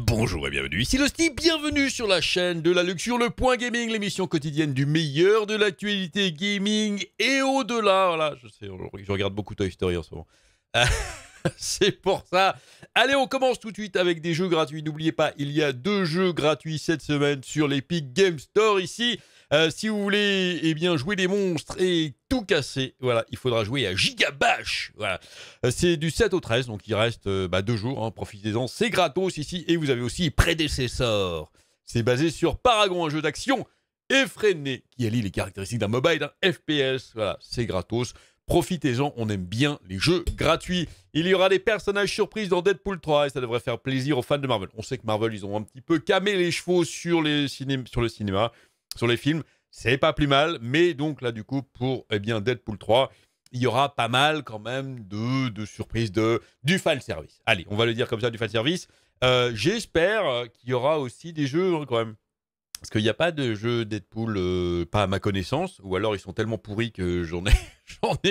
Bonjour et bienvenue, ici Losty, bienvenue sur la chaîne de la Luxure, le point gaming, l'émission quotidienne du meilleur de l'actualité gaming et au-delà. Voilà, je sais, je regarde beaucoup Toy Story en ce moment. C'est pour ça. Allez, on commence tout de suite avec des jeux gratuits. N'oubliez pas, il y a deux jeux gratuits cette semaine sur l'Epic Game Store ici. Euh, si vous voulez eh bien, jouer des monstres et tout casser, voilà, il faudra jouer à Gigabash. Voilà. Euh, c'est du 7 au 13, donc il reste euh, bah, deux jours. Hein, profitez-en, c'est gratos ici. Et vous avez aussi Prédécesseur. C'est basé sur Paragon, un jeu d'action effréné qui allie les caractéristiques d'un mobile, d'un FPS. Voilà, c'est gratos. Profitez-en, on aime bien les jeux gratuits. Il y aura des personnages surprises dans Deadpool 3 et ça devrait faire plaisir aux fans de Marvel. On sait que Marvel, ils ont un petit peu camé les chevaux sur, les sur le cinéma sur les films. C'est pas plus mal, mais donc là, du coup, pour eh bien, Deadpool 3, il y aura pas mal quand même de, de surprises, de, du fan service. Allez, on va le dire comme ça, du fan service. Euh, j'espère euh, qu'il y aura aussi des jeux quand même. Parce qu'il n'y a pas de jeu Deadpool, euh, pas à ma connaissance, ou alors ils sont tellement pourris que j'en ai,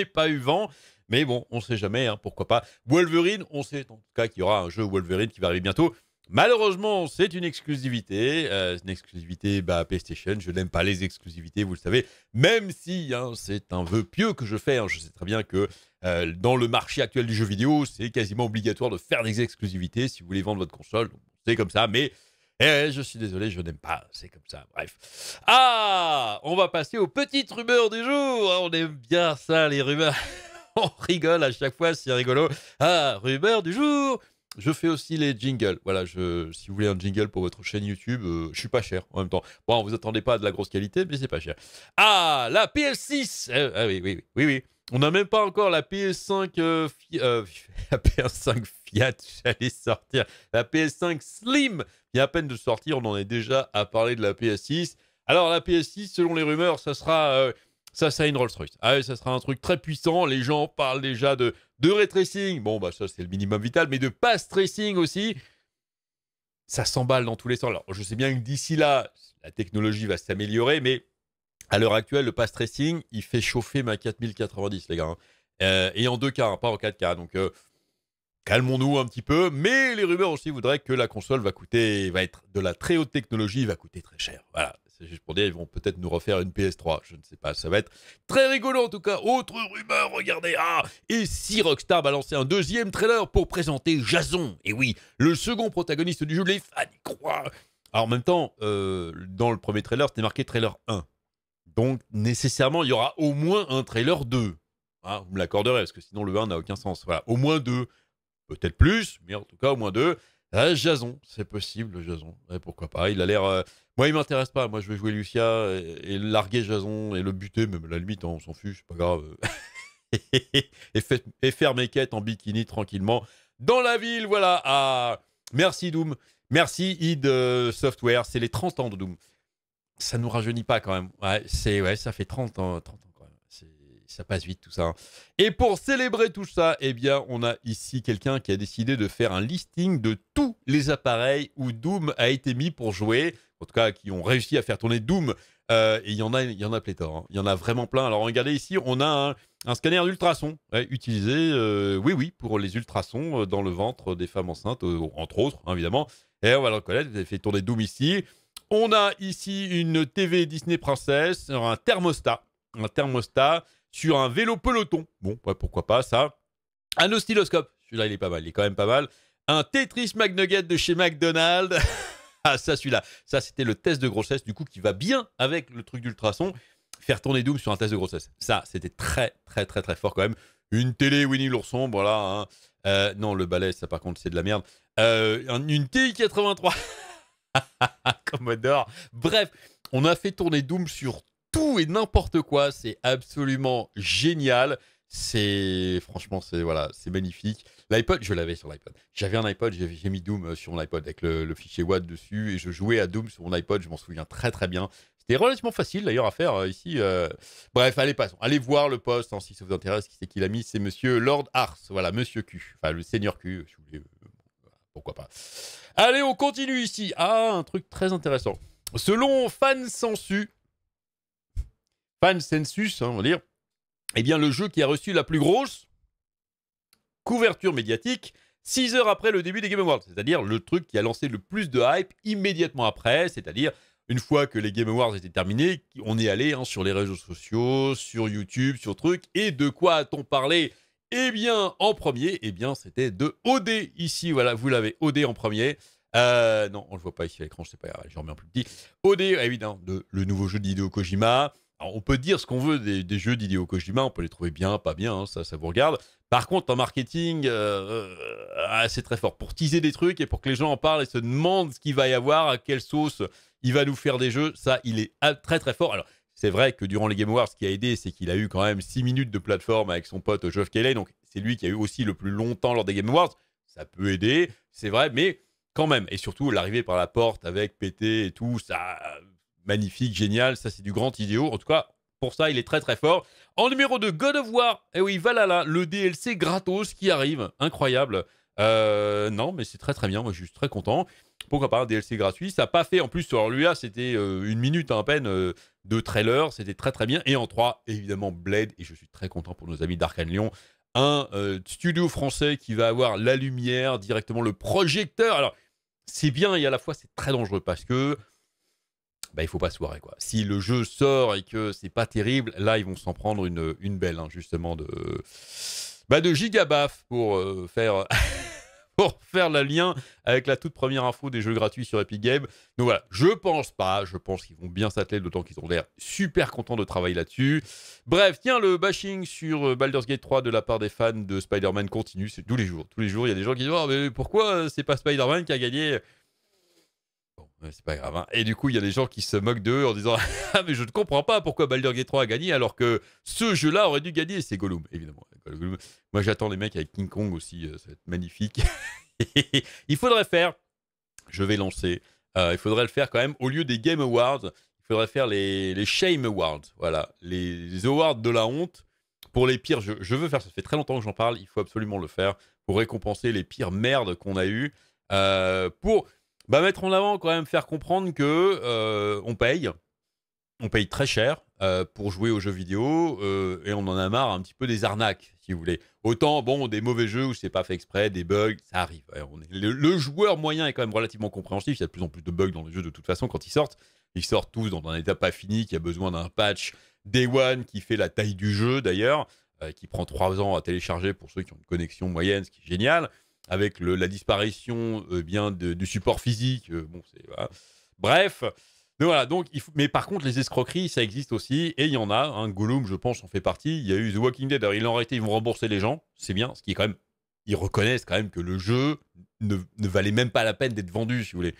ai pas eu vent. Mais bon, on ne sait jamais, hein, pourquoi pas. Wolverine, on sait en tout cas qu'il y aura un jeu Wolverine qui va arriver bientôt. Malheureusement, c'est une exclusivité. Euh, une exclusivité bah, PlayStation. Je n'aime pas les exclusivités, vous le savez. Même si hein, c'est un vœu pieux que je fais. Hein, je sais très bien que euh, dans le marché actuel du jeu vidéo, c'est quasiment obligatoire de faire des exclusivités si vous voulez vendre votre console. C'est comme ça. Mais eh, je suis désolé, je n'aime pas. C'est comme ça. Bref. Ah, on va passer aux petites rumeurs du jour. Ah, on aime bien ça, les rumeurs. on rigole à chaque fois, c'est rigolo. Ah, rumeur du jour. Je fais aussi les jingles. Voilà, je, si vous voulez un jingle pour votre chaîne YouTube, euh, je suis pas cher en même temps. Bon, vous attendez pas de la grosse qualité, mais c'est pas cher. Ah, la PS6 Ah eh, eh oui, oui, oui, oui, oui. On n'a même pas encore la PS5 euh, euh, la PS5 Fiat, j'allais sortir. La PS5 Slim Il a à peine de sortir, on en est déjà à parler de la PS6. Alors la PS6, selon les rumeurs, ça sera ça, ça une Rolls-Royce. Ah ça sera un truc très puissant. Les gens parlent déjà de de retracing, bon, bah ça c'est le minimum vital, mais de pass tracing aussi. Ça s'emballe dans tous les sens. Alors, je sais bien que d'ici là, la technologie va s'améliorer, mais à l'heure actuelle, le pass tracing, il fait chauffer ma 4090, les gars. Hein. Euh, et en 2K, hein, pas en 4K. Donc, euh, calmons-nous un petit peu. Mais les rumeurs aussi voudraient que la console va coûter, va être de la très haute technologie, va coûter très cher. Voilà juste pour dire, ils vont peut-être nous refaire une PS3. Je ne sais pas, ça va être très rigolo en tout cas. Autre rumeur, regardez. Ah, et si Rockstar va lancer un deuxième trailer pour présenter Jason Et eh oui, le second protagoniste du jeu, les fans y croient. Alors en même temps, euh, dans le premier trailer, c'était marqué trailer 1. Donc nécessairement, il y aura au moins un trailer 2. Ah, vous me l'accorderez, parce que sinon le 1 n'a aucun sens. Voilà, au moins 2. Peut-être plus, mais en tout cas au moins 2. Euh, Jason, c'est possible, Jason. pourquoi pas Il a l'air. Euh, moi, il m'intéresse pas. Moi, je vais jouer Lucia et, larguer Jason et le buter, même la limite, hein, on s'en fiche, c'est pas grave. et, et, faire mes quêtes en bikini tranquillement dans la ville. Voilà. Ah, merci Doom. Merci id euh, Software. C'est les 30 ans de Doom. Ça nous rajeunit pas quand même. Ouais, c'est, ouais ça fait 30 ans. 30 ans ça passe vite tout ça. Hein. Et pour célébrer tout ça, eh bien, on a ici quelqu'un qui a décidé de faire un listing de tous les appareils où Doom a été mis pour jouer. En tout cas, qui ont réussi à faire tourner Doom. Euh, et il y en a, il y en a pléthore. Hein. Il y en a vraiment plein. Alors regardez ici, on a un, scanner d'ultrasons utilisé, euh, oui, oui, pour les ultrasons euh, dans le ventre des femmes enceintes, entre autres, hein, évidemment. Et on va le reconnaître. il a fait tourner Doom ici. On a ici une TV Disney Princesse, un thermostat, un thermostat sur un vélo peloton. Bon, pourquoi pas ça. Un oscilloscope. Celui-là, il est pas mal. Il est quand même pas mal. Un Tetris McNugget de chez McDonald's. ah, ça, celui-là. Ça, c'était le test de grossesse, du coup, qui va bien avec le truc d'ultrason. Faire tourner Doom sur un test de grossesse. Ça, c'était très, très, très, très fort quand même. Une télé Winnie l'ourson, voilà. Hein. Euh, non, le balai, ça, par contre, c'est de la merde. Euh, une TI 83. Commodore. Bref, on a fait tourner Doom sur tout et n'importe quoi. C'est absolument génial. C'est franchement, c'est voilà, c'est magnifique. L'iPod, je l'avais sur l'iPod. J'avais un iPod, j'ai mis Doom euh, sur mon iPod avec le, fichier WAD dessus et je jouais à Doom sur mon iPod. Je m'en souviens très très bien. C'était relativement facile d'ailleurs à faire euh, ici. Euh. Bref, allez passons. Allez voir le poste hein, si ça vous intéresse. Qui c'est qu'il a mis C'est Monsieur Lord Ars. Voilà, Monsieur Q. Enfin, le Seigneur Q. pourquoi pas. Allez, on continue ici. Ah, un truc très intéressant. Selon Fan census hein, on va dire, eh bien, le jeu qui a reçu la plus grosse couverture médiatique 6 heures après le début des Game Awards, c'est-à-dire le truc qui a lancé le plus de hype immédiatement après, c'est-à-dire une fois que les Game Awards étaient terminés, on est allé hein, sur les réseaux sociaux, sur YouTube, sur trucs, et de quoi a-t-on parlé Eh bien, en premier, eh bien, c'était de OD ici, voilà, vous l'avez, OD en premier. Euh, non, on le voit pas ici à l'écran, je sais pas, j'en mets un plus petit. OD, évidemment, de le nouveau jeu d'Hideo Kojima, on peut dire ce qu'on veut des, des jeux d'Hideo Kojima, on peut les trouver bien, pas bien, hein, ça, ça vous regarde. Par contre, en marketing, euh, euh, ah, c'est très fort. Pour teaser des trucs et pour que les gens en parlent et se demandent ce qu'il va y avoir, à quelle sauce il va nous faire des jeux, ça, il est ah, très très fort. Alors, c'est vrai que durant les Game Awards, ce qui a aidé, c'est qu'il a eu quand même 6 minutes de plateforme avec son pote Geoff Kelly, donc c'est lui qui a eu aussi le plus longtemps lors des Game Awards. Ça peut aider, c'est vrai, mais quand même. Et surtout, l'arrivée par la porte avec PT et tout, ça magnifique, génial. Ça, c'est du grand idéo. En tout cas, pour ça, il est très très fort. En numéro 2, God of War. Et eh oui, là, le DLC gratos qui arrive. Incroyable. Euh, non, mais c'est très très bien. Moi, je suis très content. Pourquoi pas un DLC gratuit Ça n'a pas fait en plus. sur lui c'était euh, une minute hein, à peine euh, de trailer. C'était très très bien. Et en 3, évidemment, Blade. Et je suis très content pour nos amis d'Arkane Lyon. Un studio français qui va avoir la lumière directement, le projecteur. Alors, c'est bien et à la fois, c'est très dangereux parce que bah, il faut pas se foirer. Quoi. Si le jeu sort et que c'est pas terrible, là, ils vont s'en prendre une, une belle, hein, justement, de, bah, de gigabaf pour euh, faire. pour faire le lien avec la toute première info des jeux gratuits sur Epic Games. Donc voilà, je pense pas, je pense qu'ils vont bien s'atteler, d'autant qu'ils ont l'air super contents de travailler là-dessus. Bref, tiens, le bashing sur euh, Baldur's Gate 3 de la part des fans de Spider-Man continue, c'est tous les jours. Tous les jours, il y a des gens qui disent ah, mais pourquoi euh, c'est pas Spider-Man qui a gagné c'est pas grave. Hein. Et du coup, il y a des gens qui se moquent d'eux en disant Ah, mais je ne comprends pas pourquoi Baldur's Gate 3 a gagné alors que ce jeu-là aurait dû gagner. C'est Gollum, évidemment. Moi, j'attends les mecs avec King Kong aussi. Euh, ça va être magnifique. il faudrait faire, je vais lancer, euh, il faudrait le faire quand même au lieu des Game Awards. Il faudrait faire les, Shame Awards. Voilà, les, Awards de la honte pour les pires jeux. Je veux faire, ça fait très longtemps que j'en parle. Il faut absolument le faire pour récompenser les pires merdes qu'on a eues. Euh, pour bah, mettre en avant quand même, faire comprendre que euh, on paye, on paye très cher euh, pour jouer aux jeux vidéo euh, et on en a marre un petit peu des arnaques, si vous voulez. Autant bon des mauvais jeux où c'est pas fait exprès, des bugs, ça arrive. le, le, joueur moyen est quand même relativement compréhensif. Il y a de plus en plus de bugs dans les jeux de toute façon quand ils sortent. Ils sortent tous dans un état pas fini qui a besoin d'un patch Day One qui fait la taille du jeu d'ailleurs, qui prend trois ans à télécharger pour ceux qui ont une connexion moyenne, ce qui est génial avec la disparition euh, bien du support physique. Euh, bon, Bref. Mais voilà, donc, mais par contre, les escroqueries, ça existe aussi, et il y en a. Hein, Gollum, je pense, en fait partie. Il y a eu The Walking Dead. Alors, ils l'ont arrêté, ils vont rembourser les gens. C'est bien, ce qui quand même. Ils reconnaissent quand même que le jeu ne, valait même pas la peine d'être vendu, si vous voulez.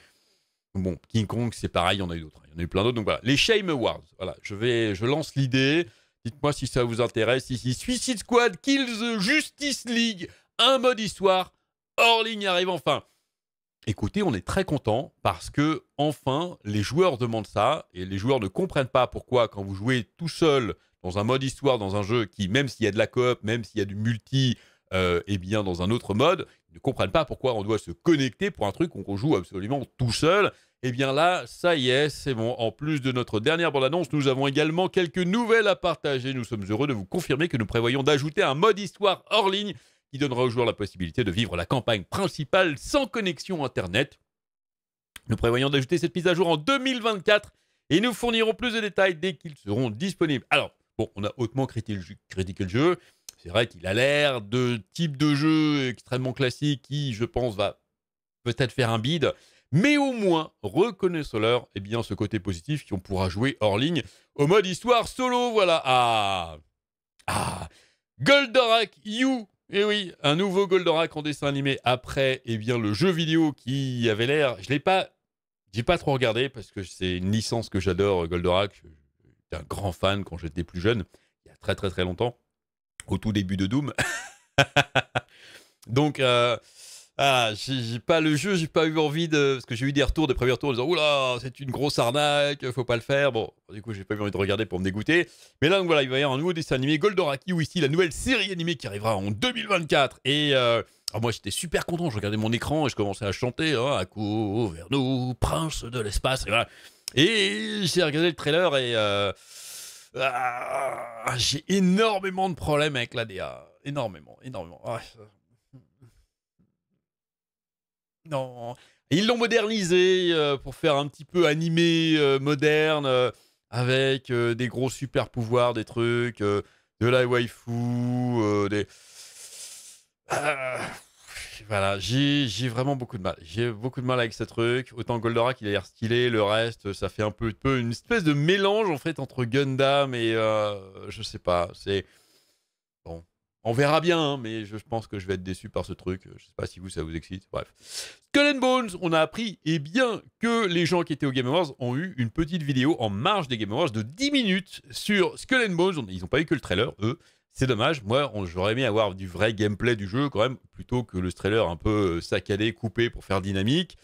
Bon, King Kong, c'est pareil, il y en a eu d'autres. Hein, il y en a eu plein d'autres. Donc voilà, les Shame Awards. Voilà, je, vais, je lance l'idée. Dites-moi si ça vous intéresse ici. Suicide Squad, Kills Justice League, un mode histoire, hors ligne arrive enfin. Écoutez, on est très content parce que enfin les joueurs demandent ça et les joueurs ne comprennent pas pourquoi quand vous jouez tout seul dans un mode histoire dans un jeu qui même s'il y a de la coop, même s'il y a du multi et euh, eh bien dans un autre mode, ils ne comprennent pas pourquoi on doit se connecter pour un truc qu'on joue absolument tout seul. Et eh bien là, ça y est, c'est bon. En plus de notre dernière bande-annonce, nous avons également quelques nouvelles à partager. Nous sommes heureux de vous confirmer que nous prévoyons d'ajouter un mode histoire hors ligne qui donnera aux joueurs la possibilité de vivre la campagne principale sans connexion Internet. Nous prévoyons d'ajouter cette mise à jour en 2024 et nous fournirons plus de détails dès qu'ils seront disponibles. Alors, bon, on a hautement critiqué le jeu. C'est vrai qu'il a l'air de type de jeu extrêmement classique qui, je pense, va peut-être faire un bide. Mais au moins, reconnaissons-leur eh bien, ce côté positif qu'on pourra jouer hors ligne au mode histoire solo. Voilà. Ah. Ah. Goldorak You et eh oui, un nouveau Goldorak en dessin animé après eh bien, le jeu vidéo qui avait l'air. Je ne l'ai pas. J'ai pas trop regardé parce que c'est une licence que j'adore, Goldorak. J'étais un grand fan quand j'étais plus jeune, il y a très très très longtemps, au tout début de Doom. Donc, euh, ah, j'ai pas le jeu, j'ai pas eu envie de. Parce que j'ai eu des retours, des premiers retours en disant Oula, c'est une grosse arnaque, faut pas le faire. Bon, du coup, j'ai pas eu envie de regarder pour me dégoûter. Mais là, donc voilà, il va y avoir un nouveau dessin animé, Goldoraki, ou ici la nouvelle série animée qui arrivera en 2024. Et. Euh, moi j'étais super content, je regardais mon écran et je commençais à chanter hein, à coup vers nous, prince de l'espace, et voilà. Et j'ai regardé le trailer et euh, ah, j'ai énormément de problèmes avec la DA. Énormément, énormément. Ah, non. Ils l'ont modernisé euh, pour faire un petit peu animé, euh, moderne, euh, avec des gros super pouvoirs, des trucs, de la waifu, des. voilà, j'ai vraiment beaucoup de mal. J'ai beaucoup de mal avec ce truc. Autant Goldorak, il a l'air stylé, le reste, ça fait un peu, peu, une espèce de mélange en fait entre Gundam et. je sais pas, c'est. On verra bien, hein, mais je pense que je vais être déçu par ce truc. Je sais pas si vous, ça vous excite. Bref. Skull Bones, on a appris, et eh bien, que les gens qui étaient au Game Awards ont eu une petite vidéo en marge des Game Awards de 10 minutes sur Skull Bones. Ils n'ont pas eu que le trailer, eux. C'est dommage. Moi, j'aurais aimé avoir du vrai gameplay du jeu, quand même, plutôt que le trailer un peu euh, saccadé, coupé pour faire dynamique.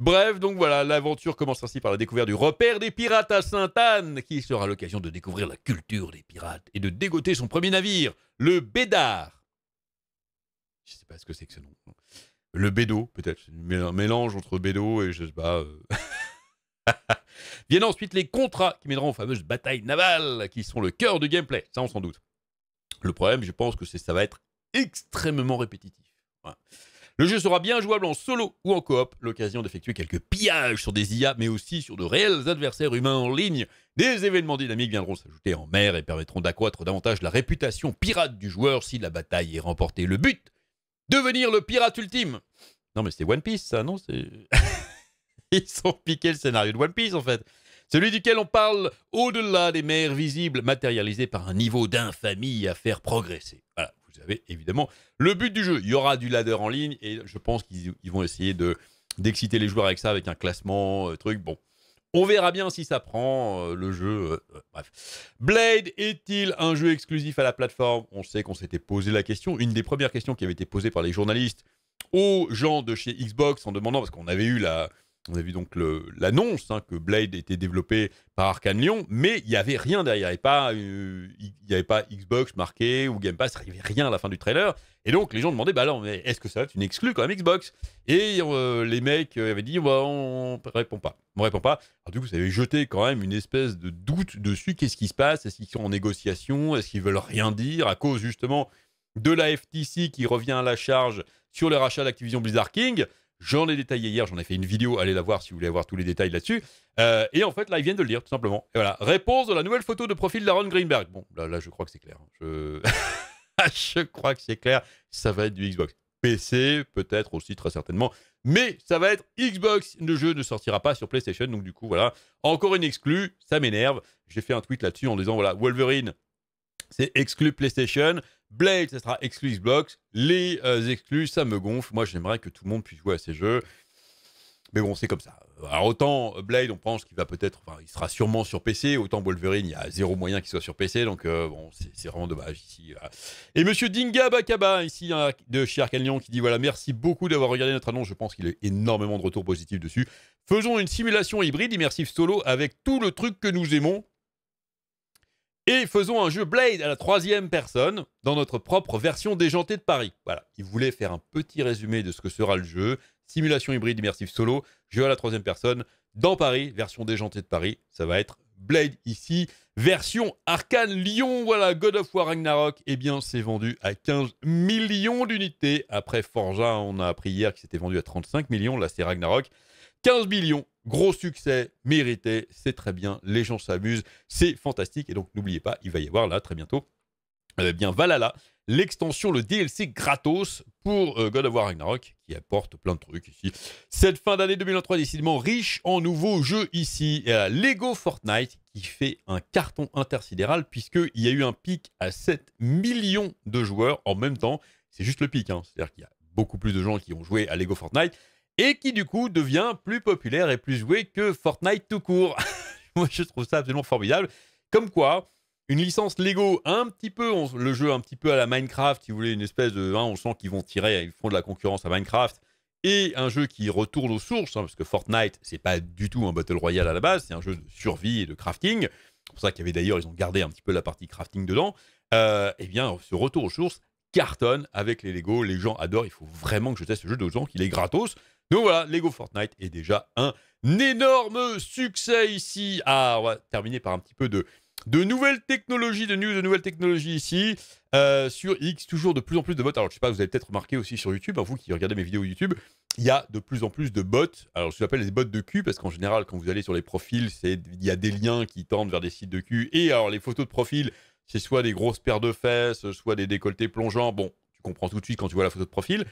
Bref, donc voilà, l'aventure commence ainsi par la découverte du repère des pirates à Sainte-Anne, qui sera l'occasion de découvrir la culture des pirates et de dégoter son premier navire, le Bédard. Je sais pas ce que c'est que ce nom. Le Bédo, peut-être. Un mélange entre Bédo et je sais pas. Euh, Viennent ensuite les contrats qui mèneront aux fameuses batailles navales, qui sont le cœur du gameplay, ça on s'en doute. Le problème, je pense que ça va être extrêmement répétitif. Voilà. Le jeu sera bien jouable en solo ou en coop, l'occasion d'effectuer quelques pillages sur des IA, mais aussi sur de réels adversaires humains en ligne. Des événements dynamiques viendront s'ajouter en mer et permettront d'accroître davantage la réputation pirate du joueur si la bataille est remportée. Le but Devenir le pirate ultime Non mais c'est One Piece ça, non Ils ont piqué le scénario de One Piece en fait celui duquel on parle au-delà des mers visibles, matérialisées par un niveau d'infamie à faire progresser savez évidemment le but du jeu. Il y aura du ladder en ligne et je pense qu'ils vont essayer de d'exciter les joueurs avec ça, avec un classement, euh, truc. Bon, on verra bien si ça prend euh, le jeu. Euh, bref. Blade est-il un jeu exclusif à la plateforme On sait qu'on s'était posé la question. Une des premières questions qui avait été posée par les journalistes aux gens de chez Xbox en demandant, parce qu'on avait eu la, on a vu donc l'annonce hein, que Blade était développé par Arkane Lyon, mais il n'y avait rien derrière. Il n'y avait, euh, avait, pas Xbox marqué ou Game Pass, il n'y avait rien à la fin du trailer. Et donc les gens demandaient bah est-ce que ça va être une exclue quand même Xbox Et euh, les mecs euh, avaient dit bah, on répond pas. On répond pas. Alors du coup, vous avez jeté quand même une espèce de doute dessus. Qu'est-ce qui se passe Est-ce qu'ils sont en négociation Est-ce qu'ils veulent rien dire à cause justement de la FTC qui revient à la charge sur le rachat d'Activision Blizzard King J'en ai détaillé hier, j'en ai fait une vidéo, allez la voir si vous voulez avoir tous les détails là-dessus. Euh, et en fait, là, ils viennent de le dire, tout simplement. Et voilà, réponse de la nouvelle photo de profil d'Aaron Greenberg. Bon, là, je crois que c'est clair. Hein. Je... je crois que c'est clair. Ça va être du Xbox. PC, peut-être aussi, très certainement. Mais ça va être Xbox. Le jeu ne sortira pas sur PlayStation. Donc, du coup, voilà. Encore une exclue. Ça m'énerve. J'ai fait un tweet là-dessus en disant voilà, Wolverine, c'est exclu PlayStation. Blade, ça sera exclusive Blocks, Les euh, exclus, ça me gonfle. Moi, j'aimerais que tout le monde puisse jouer à ces jeux. Mais bon, c'est comme ça. Alors autant euh, Blade, on pense qu'il va peut-être, il sera sûrement sur PC. Autant Wolverine, il y a zéro moyen qu'il soit sur PC. Donc euh, bon, c'est vraiment dommage ici. Et Monsieur Dinga Bakaba ici hein, de chez qui dit voilà, merci beaucoup d'avoir regardé notre annonce. Je pense qu'il a énormément de retours positifs dessus. Faisons une simulation hybride immersive solo avec tout le truc que nous aimons et faisons un jeu Blade à la troisième personne dans notre propre version déjantée de Paris. Voilà, il voulait faire un petit résumé de ce que sera le jeu. Simulation hybride immersive solo, jeu à la troisième personne dans Paris, version déjantée de Paris. Ça va être Blade ici, version Arcane Lyon. Voilà, God of War Ragnarok, eh bien, c'est vendu à 15 millions d'unités. Après Forja, on a appris hier qu'il s'était vendu à 35 millions. Là, c'est Ragnarok. 15 millions Gros succès, mérité, c'est très bien, les gens s'amusent, c'est fantastique. Et donc n'oubliez pas, il va y avoir là très bientôt, euh, eh bien Valhalla, l'extension, le DLC gratos pour euh, God of War Ragnarok, qui apporte plein de trucs ici. Cette fin d'année 2023 décidément riche en nouveaux jeux ici. Et, euh, Lego Fortnite qui fait un carton intersidéral puisqu'il y a eu un pic à 7 millions de joueurs en même temps. C'est juste le pic, hein. c'est-à-dire qu'il y a beaucoup plus de gens qui ont joué à Lego Fortnite et qui du coup devient plus populaire et plus joué que Fortnite tout court. Moi, je trouve ça absolument formidable. Comme quoi, une licence Lego, un petit peu, le jeu un petit peu à la Minecraft, si vous voulez, une espèce de. Hein, on sent qu'ils vont tirer, ils font de la concurrence à Minecraft. Et un jeu qui retourne aux sources, hein, parce que Fortnite, c'est pas du tout un Battle Royale à la base, c'est un jeu de survie et de crafting. C'est pour ça qu'il y avait d'ailleurs, ils ont gardé un petit peu la partie crafting dedans. Et euh, eh bien, ce retour aux sources cartonne avec les Lego. Les gens adorent. Il faut vraiment que je teste ce jeu de gens qu'il est gratos. Donc voilà, Lego Fortnite est déjà un énorme succès ici. Ah, on va terminer par un petit peu de, de nouvelles technologies, de news de nouvelles technologies ici. Euh, sur X, toujours de plus en plus de bots. Alors, je sais pas, vous avez peut-être remarqué aussi sur YouTube, à hein, vous qui regardez mes vidéos YouTube, il y a de plus en plus de bots. Alors, je appelle les bots de cul parce qu'en général, quand vous allez sur les profils, il y a des liens qui tendent vers des sites de cul. Et alors, les photos de profil, c'est soit des grosses paires de fesses, soit des décolletés plongeants. Bon, tu comprends tout de suite quand tu vois la photo de profil.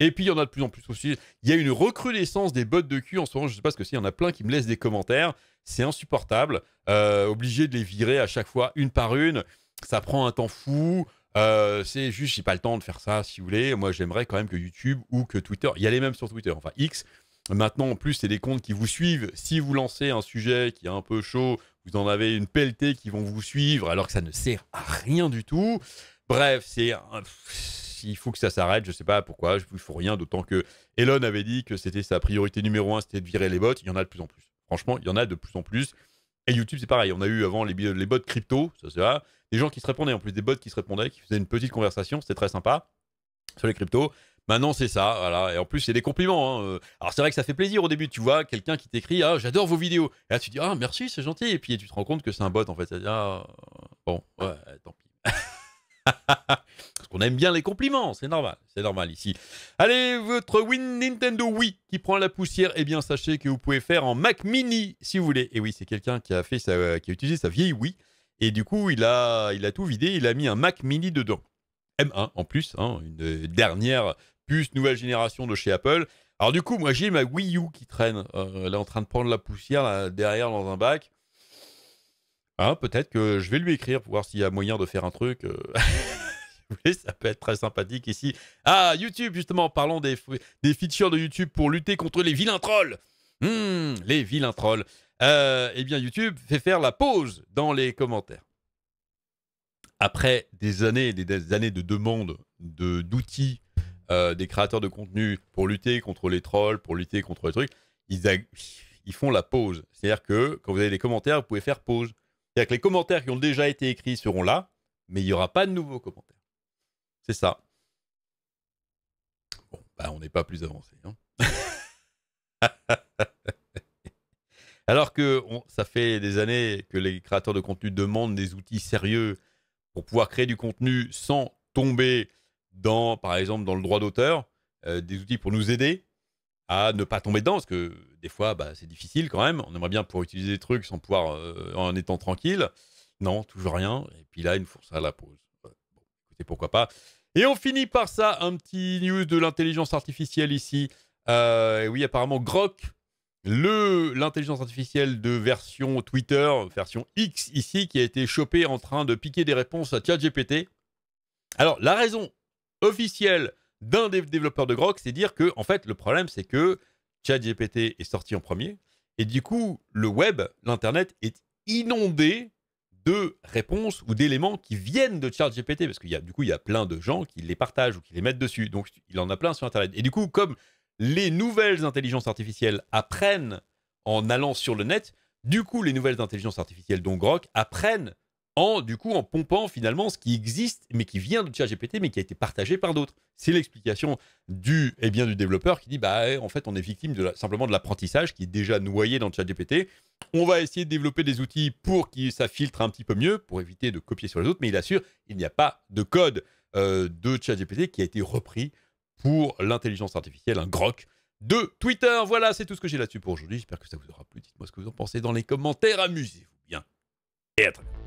Et puis, il y en a de plus en plus aussi. Il y a une recrudescence des bottes de cul en ce moment. Je sais pas ce que c'est. Il y en a plein qui me laissent des commentaires. C'est insupportable. Euh, obligé de les virer à chaque fois, une par une. Ça prend un temps fou. Euh, c'est juste, n'ai pas le temps de faire ça, si vous voulez. Moi, j'aimerais quand même que YouTube ou que Twitter, il y a les mêmes sur Twitter, enfin X, Maintenant, en plus, c'est des comptes qui vous suivent. Si vous lancez un sujet qui est un peu chaud, vous en avez une pelletée qui vont vous suivre alors que ça ne sert à rien du tout. Bref, c'est il faut que ça s'arrête. Je sais pas pourquoi. Il faut rien. D'autant que Elon avait dit que c'était sa priorité numéro un, c'était de virer les bots. Il y en a de plus en plus. Franchement, il y en a de plus en plus. Et YouTube, c'est pareil. On a eu avant les, les bots crypto, ça c'est là. Des gens qui se répondaient, en plus des bots qui se répondaient, qui faisaient une petite conversation. C'était très sympa sur les cryptos. Maintenant, bah c'est ça. Et en plus, c'est des compliments. Hein, euh. Alors, c'est vrai que ça fait plaisir au début. Tu vois quelqu'un qui t'écrit Ah, j'adore vos vidéos. Et là, tu dis Ah, merci, c'est gentil. Et puis, tu te rends compte que c'est un bot en fait. Ça ah, bon, ouais, tant pis. Parce qu'on aime bien les compliments, c'est normal, c'est normal ici. Allez, votre Win Nintendo Wii qui prend la poussière, eh bien sachez que vous pouvez faire en Mac Mini si vous voulez. Et oui, c'est quelqu'un qui a qui a utilisé sa vieille Wii et du coup il a, il a tout vidé, il a mis un Mac Mini dedans. M1 en plus, hein, une dernière puce nouvelle génération de chez Apple. Alors du coup, moi j'ai ma Wii U qui traîne. Euh, elle est en train de prendre la poussière derrière dans un bac. Hein, peut-être que je vais lui écrire pour voir s'il y a moyen de faire un truc. Euh. ça peut être très sympathique ici. Ah, YouTube, justement, parlons des, des features de YouTube pour lutter contre les vilains trolls. Hmm, les vilains trolls. Euh, eh bien, YouTube fait faire la pause dans les commentaires. Après des années et des années de demandes d'outils euh, des créateurs de contenu pour lutter contre les trolls, pour lutter contre les trucs, ils, font la pause. C'est-à-dire que quand vous avez des commentaires, vous pouvez faire pause. C'est-à-dire que les commentaires qui ont déjà été écrits seront là, mais il n'y aura pas de nouveaux commentaires. C'est ça. Bon, bah, on n'est pas plus avancé. Hein. Alors que ça fait des années que les créateurs de contenu demandent des outils sérieux pour pouvoir créer du contenu sans tomber dans, par exemple, dans le droit d'auteur, euh, des outils pour nous aider à ne pas tomber dedans, parce que des fois, bah, c'est difficile quand même. On aimerait bien pouvoir utiliser des trucs sans pouvoir, euh, en étant tranquille. Non, toujours rien. Et puis là, une ça à la pause. Bon, écoutez, pourquoi pas. Et on finit par ça, un petit news de l'intelligence artificielle ici. Euh, oui, apparemment, Grok, le l'intelligence artificielle de version Twitter, version X ici, qui a été chopée en train de piquer des réponses à ChatGPT. Alors, la raison officiel d'un des développeurs de Grok, c'est dire que, en fait, le problème, c'est que ChatGPT est sorti en premier, et du coup, le web, l'Internet, est inondé de réponses ou d'éléments qui viennent de ChatGPT, parce qu'il y a, du coup, il y a plein de gens qui les partagent ou qui les mettent dessus, donc il en a plein sur Internet. Et du coup, comme les nouvelles intelligences artificielles apprennent en allant sur le net, du coup, les nouvelles intelligences artificielles, dont Grok, apprennent en du coup en pompant finalement ce qui existe mais qui vient de ChatGPT mais qui a été partagé par d'autres. C'est l'explication du eh bien du développeur qui dit bah eh, en fait on est victime de simplement de l'apprentissage qui est déjà noyé dans ChatGPT. On va essayer de développer des outils pour que ça filtre un petit peu mieux pour éviter de copier sur les autres mais il assure il n'y a pas de code euh, de ChatGPT qui a été repris pour l'intelligence artificielle un groc de Twitter. Voilà, c'est tout ce que j'ai là-dessus pour aujourd'hui. J'espère que ça vous aura plu. Dites-moi ce que vous en pensez dans les commentaires. Amusez-vous bien. Et à très bientôt.